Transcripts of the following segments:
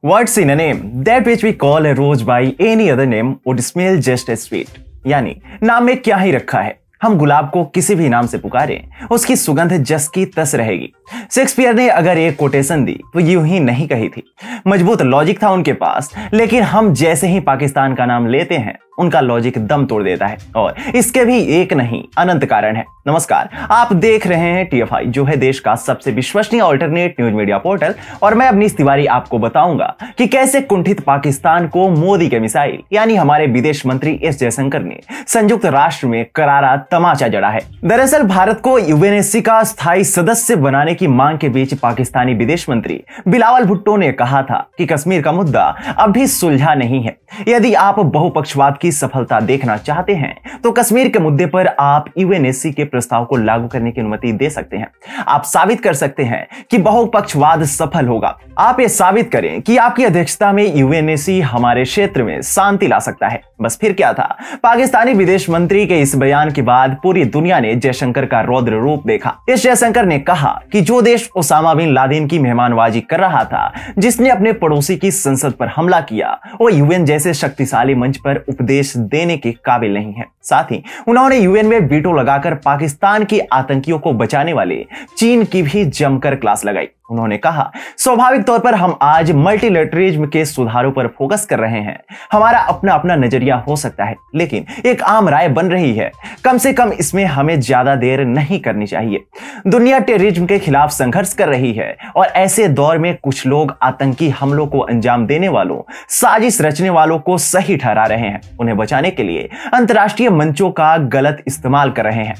What's in a name? That which we call a rose by any other name would smell just as sweet. यानी नाम में क्या ही रखा है हम गुलाब को किसी भी नाम से पुकारें उसकी सुगंध जस की तस रहेगी शेक्सपियर ने अगर एक कोटेशन दी तो यूं ही नहीं कही थी मजबूत लॉजिक था उनके पास लेकिन हम जैसे ही पाकिस्तान का नाम लेते हैं उनका लॉजिक दम तोड़ देता है और इसके भी एक नहीं अनंत कारण है नमस्कार आप देख रहे हैं टीएफआई जो है देश का सबसे विश्वसनीय ऑल्टरनेट न्यूज मीडिया पोर्टल और मैं अपनी तिवारी आपको बताऊंगा कि कैसे कुंठित पाकिस्तान को मोदी के मिसाइल यानी हमारे विदेश मंत्री एस जयशंकर ने संयुक्त राष्ट्र में करारा तमाचा जड़ा है दरअसल भारत को यूएनएससी का स्थायी सदस्य बनाने की मांग के बीच पाकिस्तानी विदेश मंत्री बिलावल भुट्टो ने कहा था कि कश्मीर का मुद्दा अभी सुलझा नहीं है यदि आप बहुपक्षवाद की सफलता देखना चाहते हैं तो कश्मीर के मुद्दे पर आप यूएनएससी के प्रस्ताव को लागू करने की अनुमति दे सकते हैं आप साबित कर सकते हैं कि बहुपक्षवाद सफल होगा आप ये साबित करें कि आपकी अध्यक्षता में यूएनएससी हमारे क्षेत्र में शांति ला सकता है बस फिर क्या था पाकिस्तानी विदेश मंत्री के इस बयान के बाद पूरी दुनिया ने जयशंकर का रौद्र रूप देखा इस जयशंकर ने कहा कि जो देश ओसामा बिन लादेन की मेहमानबाजी कर रहा था जिसने अपने पड़ोसी की संसद पर हमला किया वो यूएन जैसे शक्तिशाली मंच पर उपदेश देने के काबिल नहीं है साथ ही उन्होंने यूएन में बीटो लगाकर पाकिस्तान की आतंकियों को बचाने वाले चीन की भी जमकर क्लास लगाई उन्होंने कहा स्वाभाविक तौर पर हम आज मल्टीलेटरिज्म के सुधारों पर फोकस कर रहे हैं हमारा अपना अपना नजरिया हो सकता है लेकिन एक आम राय बन रही है कम से कम इसमें हमें ज्यादा देर नहीं करनी चाहिए दुनिया टेररिज्म के खिलाफ संघर्ष कर रही है और ऐसे दौर में कुछ लोग आतंकी हमलों को अंजाम देने वालों साजिश रचने वालों को सही ठहरा रहे हैं उन्हें बचाने के लिए अंतर्राष्ट्रीय मंचों का गलत इस्तेमाल कर रहे हैं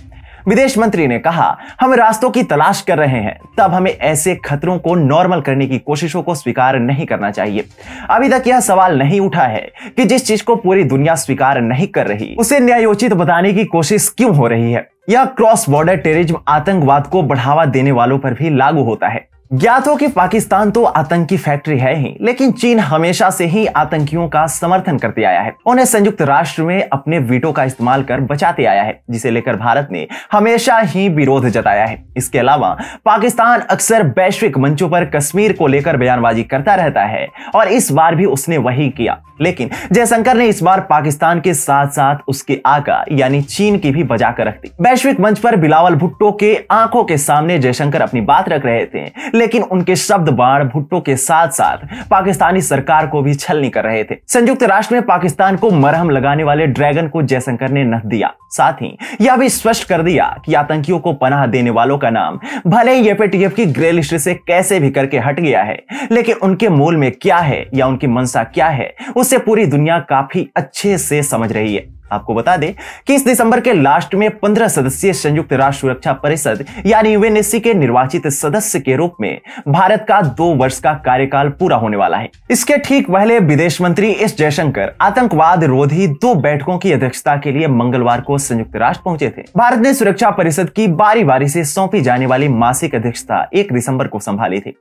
विदेश मंत्री ने कहा हम रास्तों की तलाश कर रहे हैं तब हमें ऐसे खतरों को नॉर्मल करने की कोशिशों को स्वीकार नहीं करना चाहिए अभी तक यह सवाल नहीं उठा है कि जिस चीज को पूरी दुनिया स्वीकार नहीं कर रही उसे न्यायोचित बताने की कोशिश क्यों हो रही है यह क्रॉस बॉर्डर टेररिज्म आतंकवाद को बढ़ावा देने वालों पर भी लागू होता है ज्ञात हो कि पाकिस्तान तो आतंकी फैक्ट्री है ही लेकिन चीन हमेशा से ही आतंकियों का समर्थन करते आया है उन्हें संयुक्त राष्ट्र में अपने वीटो का इस्तेमाल कर बचाते आया है जिसे लेकर भारत ने हमेशा ही विरोध जताया है इसके अलावा पाकिस्तान अक्सर वैश्विक मंचों पर कश्मीर को लेकर बयानबाजी करता रहता है और इस बार भी उसने वही किया लेकिन जयशंकर ने इस बार पाकिस्तान के साथ साथ उसके आका यानी चीन की भी बजा कर रख दी वैश्विक मंच पर बिलावल भुट्टो के आंखों के सामने जयशंकर अपनी बात रख रहे थे लेकिन उनके शब्द बाण भुट्टो के साथ साथ पाकिस्तानी सरकार को भी छलनी कर रहे थे संयुक्त राष्ट्र में पाकिस्तान को मरहम लगाने वाले ड्रैगन को जयशंकर ने नह दिया साथ ही यह भी स्पष्ट कर दिया कि आतंकियों को पनाह देने वालों का नाम भले ही एपीटीएफ की ग्रे लिस्ट से कैसे भी करके हट गया है लेकिन उनके मूल में क्या है या उनकी मनसा क्या है उसे पूरी दुनिया काफी अच्छे से समझ रही है आपको बता दें कि इस दिसंबर के लास्ट में 15 सदस्यीय संयुक्त राष्ट्र सुरक्षा परिषद यानी यूएनएससी के निर्वाचित सदस्य के रूप में भारत का दो वर्ष का कार्यकाल पूरा होने वाला है इसके ठीक पहले विदेश मंत्री एस जयशंकर आतंकवाद रोधी दो बैठकों की अध्यक्षता के लिए मंगलवार को संयुक्त राष्ट्र पहुंचे थे भारत ने सुरक्षा परिषद की बारी बारी से सौंपी जाने वाली मासिक अध्यक्षता एक दिसंबर को संभाली थी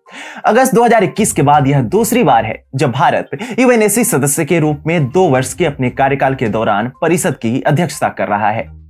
अगस्त दो के बाद यह दूसरी बार है जब भारत यूएनएससी सदस्य के रूप में दो वर्ष के अपने कार्यकाल के दौरान परिषद की अध्यक्षता कर रहा है